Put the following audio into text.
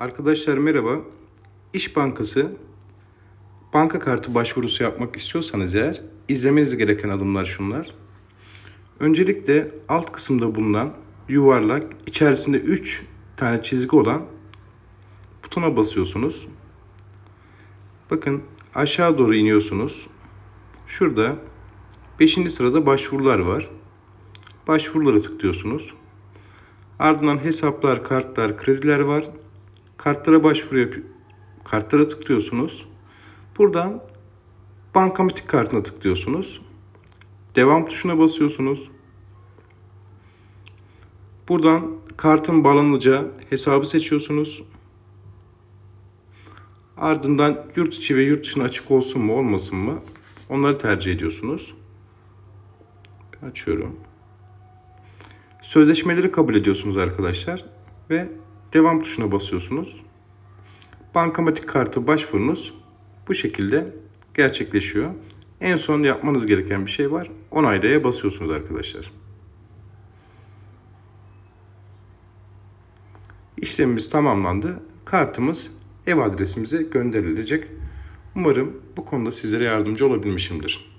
Arkadaşlar merhaba. İş Bankası banka kartı başvurusu yapmak istiyorsanız eğer izlemeniz gereken adımlar şunlar. Öncelikle alt kısımda bulunan yuvarlak içerisinde 3 tane çizgi olan butona basıyorsunuz. Bakın aşağı doğru iniyorsunuz. Şurada 5. sırada başvurular var. Başvurulara tıklıyorsunuz. Ardından hesaplar, kartlar, krediler var kartlara başvuru yapıyor. Kartlara tıklıyorsunuz. Buradan bankamatik kartına tıklıyorsunuz. Devam tuşuna basıyorsunuz. Buradan kartın bağlanacağı hesabı seçiyorsunuz. Ardından yurt içi ve yurt dışına açık olsun mu olmasın mı onları tercih ediyorsunuz. Açıyorum. Sözleşmeleri kabul ediyorsunuz arkadaşlar ve devam tuşuna basıyorsunuz. Bankamatik kartı başvurunuz bu şekilde gerçekleşiyor. En son yapmanız gereken bir şey var. Onaylaya basıyorsunuz arkadaşlar. İşlemimiz tamamlandı. Kartımız ev adresimize gönderilecek. Umarım bu konuda sizlere yardımcı olabilmişimdir.